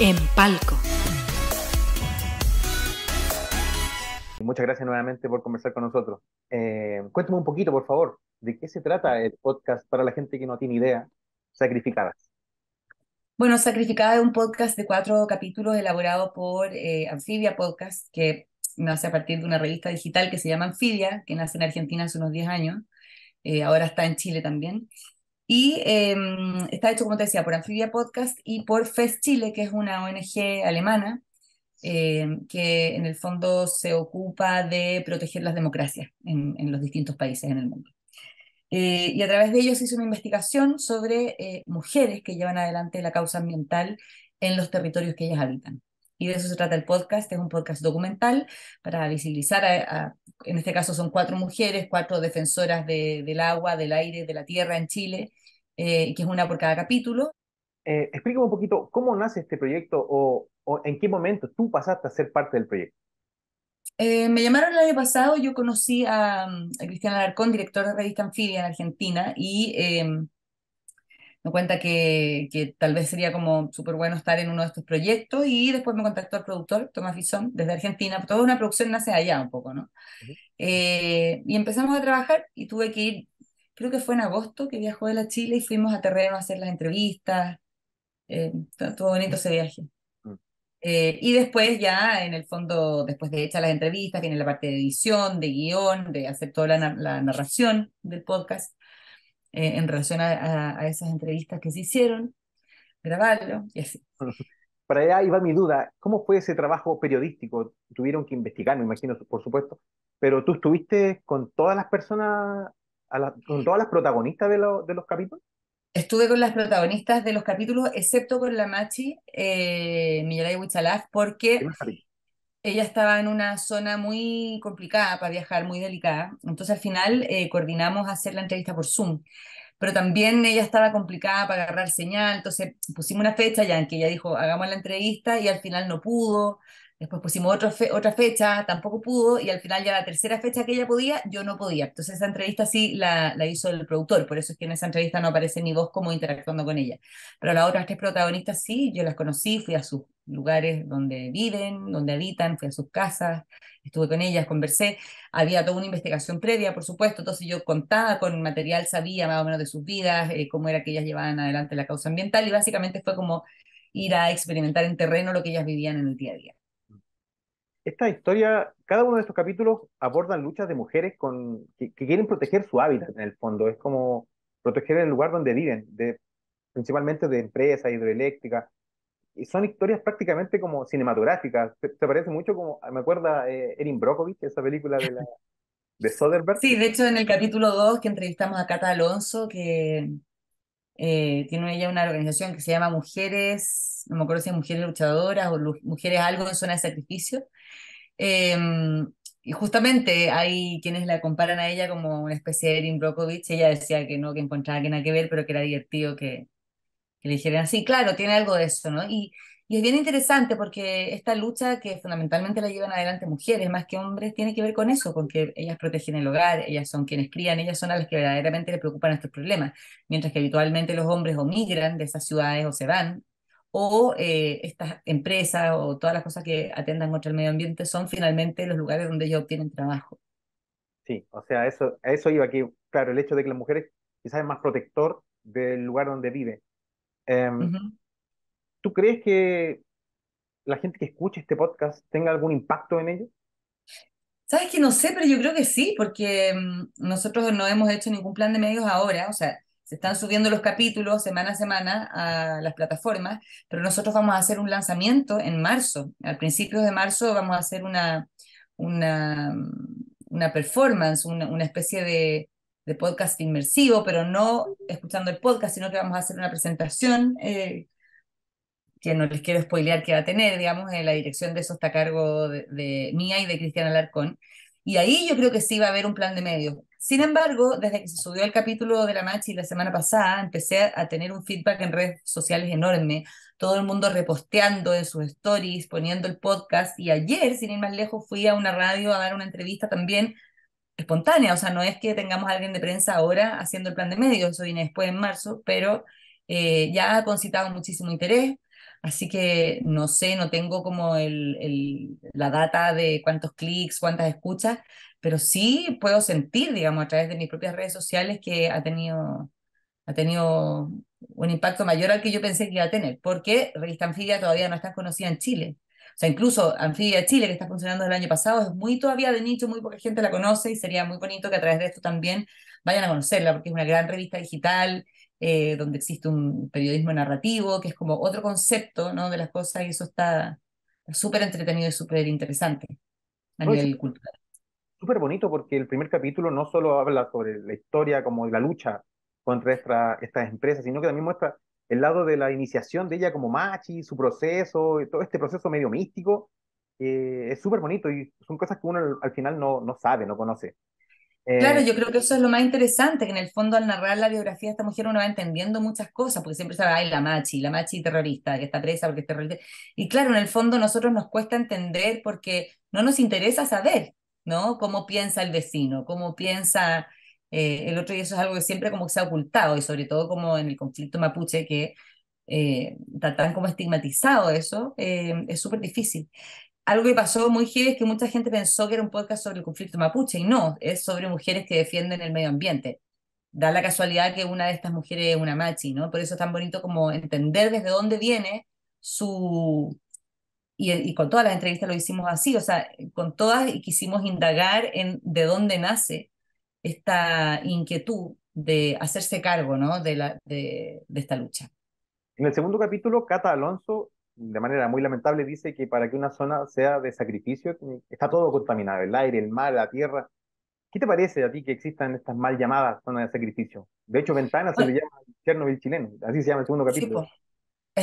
en palco. Muchas gracias nuevamente por conversar con nosotros. Eh, cuéntame un poquito, por favor, de qué se trata el podcast para la gente que no tiene idea, Sacrificadas. Bueno, Sacrificadas es un podcast de cuatro capítulos elaborado por eh, Anfibia Podcast, que nace a partir de una revista digital que se llama Anfibia, que nace en Argentina hace unos 10 años, eh, ahora está en Chile también. Y em, está hecho, como te decía, por Anfibia Podcast y por Fest Chile, que es una ONG alemana em, que en el fondo se ocupa de proteger las democracias en, los distintos países en el mundo. Eh, y a través de ellos hizo una investigación sobre eh, mujeres que llevan adelante la causa ambiental en los territorios que ellas habitan. Y de eso se trata el podcast, este es un podcast documental para visibilizar, a, en este caso son cuatro mujeres, cuatro defensoras del agua, del aire, de la tierra en Chile, eh, que es una por cada capítulo. Eh, explícame un poquito cómo nace este proyecto o, en qué momento tú pasaste a ser parte del proyecto. Eh, me llamaron el año pasado, yo conocí a, Cristian Alarcón, director de Revista Anfibia en Argentina, y em, me cuenta que, que tal vez sería como súper bueno estar en uno de estos proyectos y después me contactó el productor, Tomás Bison, desde Argentina, toda una producción nace allá un poco, ¿no? Eh, y empezamos a trabajar y tuve que ir, creo que fue en agosto que viajó de la Chile y fuimos a terreno a hacer las entrevistas, eh, todo bonito ese viaje. Mm. Eh, y después ya, en el fondo, después de hechas las entrevistas, viene la parte de edición, de guión, de hacer toda la, la narración del podcast. Eh, en relación a, esas entrevistas que se hicieron, grabarlo y así. Para allá iba mi duda, ¿cómo fue ese trabajo periodístico? Tuvieron que investigar, me imagino, por supuesto, pero tú estuviste con todas las personas, con eh. todas las protagonistas de, de los capítulos. Estuve con las protagonistas de los capítulos, excepto con la Machi, eh, Millaray porque ella estaba en una zona muy complicada para viajar, muy delicada. Entonces al final eh, coordinamos hacer la entrevista por Zoom. Pero también ella estaba complicada para agarrar señal, entonces pusimos una fecha ya en que ella dijo, hagamos la entrevista y al final no pudo. Después pusimos otra, otra fecha, tampoco pudo, y al final ya la tercera fecha que ella podía, yo no podía. Entonces esa entrevista sí la, hizo el productor, por eso es que en esa entrevista no aparece ni vos como interactuando con ella. Pero las otras tres protagonistas sí, yo las conocí, fui a sus lugares donde viven, donde habitan, fui a sus casas, estuve con ellas, conversé. Había toda una investigación previa, por supuesto, entonces yo contaba con material, sabía más o menos de sus vidas, eh, cómo era que ellas llevaban adelante la causa ambiental, y básicamente fue como ir a experimentar en terreno lo que ellas vivían en el día a día esta historia, cada uno de estos capítulos abordan luchas de mujeres con, que, quieren proteger su hábitat en el fondo. Es como proteger el lugar donde viven, de, principalmente de empresas hidroeléctricas. Y son historias prácticamente como cinematográficas. Se, parece mucho como, me acuerda eh, Erin Brockovich, esa película de, la, de Soderbergh. Sí, de hecho en el capítulo 2 que entrevistamos a Cata Alonso, que eh, tiene ella una organización que se llama Mujeres, no me acuerdo si es Mujeres Luchadoras o Mujeres Algo en Zona de Sacrificio. Em, y justamente hay quienes la comparan a ella como una especie de Erin Brockovich. Ella decía que no, que encontraba que nada que ver, pero que era divertido que, que le dijeran así. Claro, tiene algo de eso, ¿no? Y, y es bien interesante porque esta lucha que fundamentalmente la llevan adelante mujeres más que hombres tiene que ver con eso, con que ellas protegen el hogar, ellas son quienes crían, ellas son a las que verdaderamente les preocupan estos problemas, mientras que habitualmente los hombres o migran de esas ciudades o se van, o eh, estas empresas o todas las cosas que atendan contra el medio ambiente son finalmente los lugares donde ellas obtienen trabajo. Sí, o sea, eso, a eso iba aquí, claro, el hecho de que las mujeres quizás es más protector del lugar donde vive. Em, ¿Tú crees que la gente que escuche este podcast tenga algún impacto en ello? Sabes que no sé, pero yo creo que sí, porque mm, nosotros no hemos hecho ningún plan de medios ahora, o sea, se están subiendo los capítulos semana a semana a las plataformas, pero nosotros vamos a hacer un lanzamiento en marzo, al principio de marzo vamos a hacer una, una, mm, una performance, una, especie de, podcast inmersivo, pero no escuchando el podcast, sino que vamos a hacer una presentación eh, que no les quiero spoilear que va a tener, digamos, la dirección de eso está a cargo de, mía y de Cristiana Alarcón. Y ahí yo creo que sí va a haber un plan de medios. Sin embargo, desde que se subió el capítulo de la y la semana pasada, empecé a tener un feedback en redes sociales enorme, todo el mundo reposteando en sus stories, poniendo el podcast, y ayer, sin ir más lejos, fui a una radio a dar una entrevista también espontánea, o sea, no es que tengamos a alguien de prensa ahora haciendo el plan de medios, eso viene después en marzo, pero eh, ya ha concitado muchísimo interés. Así que no sé, no tengo como el, la data de cuántos clics, cuántas escuchas, pero sí puedo sentir, digamos, a través de mis propias redes sociales que ha tenido, ha tenido un impacto mayor al que yo pensé que iba a tener, porque Revista Anfibia todavía no está conocida en Chile. O sea, incluso Anfibia Chile, que está funcionando desde el año pasado, es muy todavía de nicho, muy poca gente la conoce y sería muy bonito que a través de esto también vayan a conocerla, porque es una gran revista digital, eh, donde existe un periodismo narrativo, que es como otro concepto ¿no? de las cosas, y eso está súper entretenido y súper interesante a nivel cultural. Súper bonito porque el primer capítulo no solo habla sobre la historia como la lucha contra estas empresas, sino que también muestra el lado de la iniciación de ella como machi, su proceso, todo este proceso medio místico, es súper bonito y son cosas que uno al, al final no, no, sabe, no conoce. Claro, eh, yo creo que eso es lo más interesante, que en el fondo al narrar la biografía de esta mujer uno va entendiendo muchas cosas, porque siempre se habla, ay, la machi, la machi terrorista, que está presa porque es terrorista. Y claro, en el fondo nosotros nos cuesta entender porque no nos interesa saber, ¿no? Cómo piensa el vecino, cómo piensa eh, el otro, y eso es algo que siempre como que se ha ocultado, y sobre todo como en el conflicto mapuche, que eh, tan como estigmatizado eso, eh, es súper difícil algo que pasó muy chido es que mucha gente pensó que era un podcast sobre el conflicto mapuche y no, es sobre mujeres que defienden el medio ambiente. Da la casualidad que una de estas mujeres es una machi, ¿no? Por eso es tan bonito como entender desde dónde viene su... Y, con todas las entrevistas lo hicimos así, o sea, con todas y quisimos indagar en de dónde nace esta inquietud de hacerse cargo, ¿no? De, la, de, de esta lucha. En el segundo capítulo, Cata Alonso de manera muy lamentable dice que para que una zona sea de sacrificio está todo contaminado, el aire, el mar, la tierra. ¿Qué te parece a ti que existan estas mal llamadas zonas de sacrificio? De hecho, Ventana se le pues llama Chernobyl chileno, así se llama el segundo capítulo. Pues,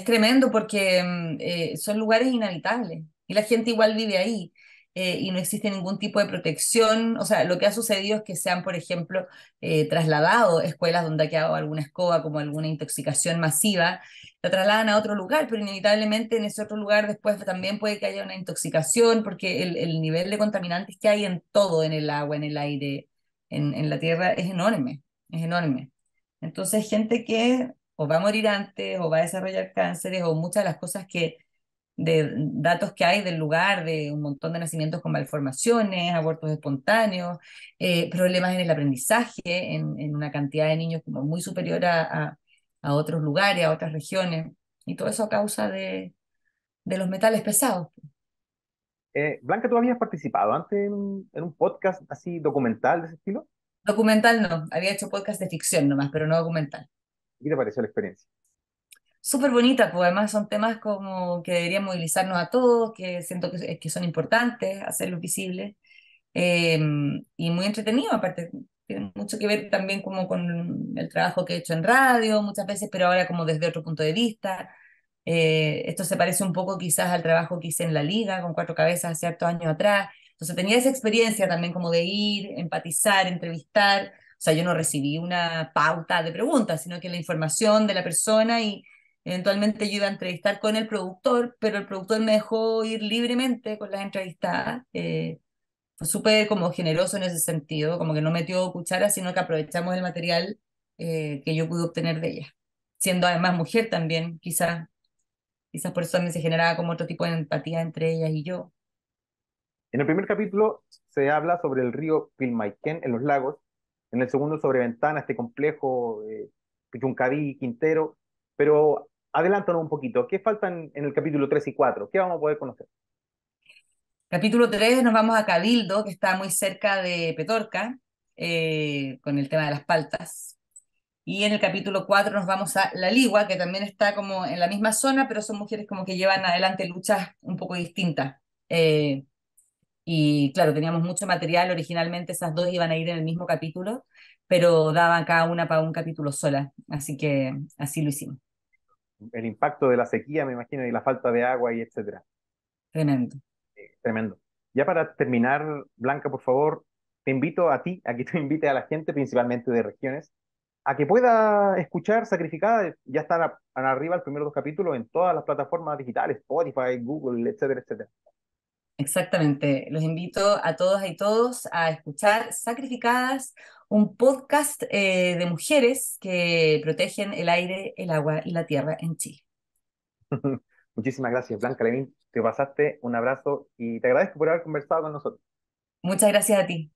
es tremendo porque mm, eh, son lugares inhabitables y la gente igual vive ahí. Eh, y no existe ningún tipo de protección. O sea, lo que ha sucedido es que se han, por ejemplo, eh, trasladado escuelas donde ha quedado alguna escoba, como alguna intoxicación masiva, la trasladan a otro lugar, pero inevitablemente en ese otro lugar después también puede que haya una intoxicación, porque el, nivel de contaminantes que hay en todo, en el agua, en el aire, en, en la tierra, es enorme, es enorme. Entonces, gente que o va a morir antes, o va a desarrollar cánceres, o muchas de las cosas que de datos que hay del lugar, de un montón de nacimientos con malformaciones, abortos espontáneos, eh, problemas en el aprendizaje, en, en, una cantidad de niños como muy superior a, a, otros lugares, a otras regiones, y todo eso a causa de, de los metales pesados. Eh, Blanca, ¿tú habías participado antes en un, en un podcast así documental de ese estilo? Documental no, había hecho podcast de ficción nomás, pero no documental. ¿Qué te pareció la experiencia? súper bonita, porque además son temas como que deberían movilizarnos a todos, que siento que, eh, que son importantes, hacerlos visibles, em, y muy entretenido, aparte, tiene mucho que ver también como con el trabajo que he hecho en radio muchas veces, pero ahora como desde otro punto de vista. Eh, esto se parece un poco quizás al trabajo que hice en la liga con cuatro cabezas hace años atrás. Entonces tenía esa experiencia también como de ir, empatizar, entrevistar. O sea, yo no recibí una pauta de preguntas, sino que la información de la persona y, Eventualmente yo iba a entrevistar con el productor, pero el productor me dejó ir libremente con las entrevistadas. Eh, fue súper como generoso en ese sentido, como que no metió cuchara, sino que aprovechamos el material eh, que yo pude obtener de ella. Siendo además mujer también, quizás quizás por eso también se generaba como otro tipo de empatía entre ella y yo. En el primer capítulo se habla sobre el río Pilmaiken, en los lagos, en el segundo sobre Ventana, este complejo, de eh, Pichuncaví, Quintero, pero adelántanos un poquito. ¿Qué faltan en el capítulo 3 y 4? ¿Qué vamos a poder conocer? Capítulo 3 nos vamos a Cabildo, que está muy cerca de Petorca, eh, con el tema de las paltas. Y en el capítulo 4 nos vamos a La Ligua, que también está como en la misma zona, pero son mujeres como que llevan adelante luchas un poco distintas. Eh, y claro, teníamos mucho material, originalmente esas dos iban a ir en el mismo capítulo, pero daban cada una para un capítulo sola, así que así lo hicimos el impacto de la sequía, me imagino, y la falta de agua y etcétera. Tremendo. tremendo. Ya para terminar, Blanca, por favor, te invito a ti, a que te invite a la gente, principalmente de regiones, a que pueda escuchar Sacrificadas. Ya están arriba el primeros dos capítulos en todas las plataformas digitales, Spotify, Google, etcétera, etcétera. Exactamente. Los invito a todos y todos a escuchar Sacrificadas, un podcast eh, de mujeres que protegen el aire, el agua y la tierra en Chile. Muchísimas gracias, Blanca Levin. Te pasaste, un abrazo y te agradezco por haber conversado con nosotros. Muchas gracias a ti.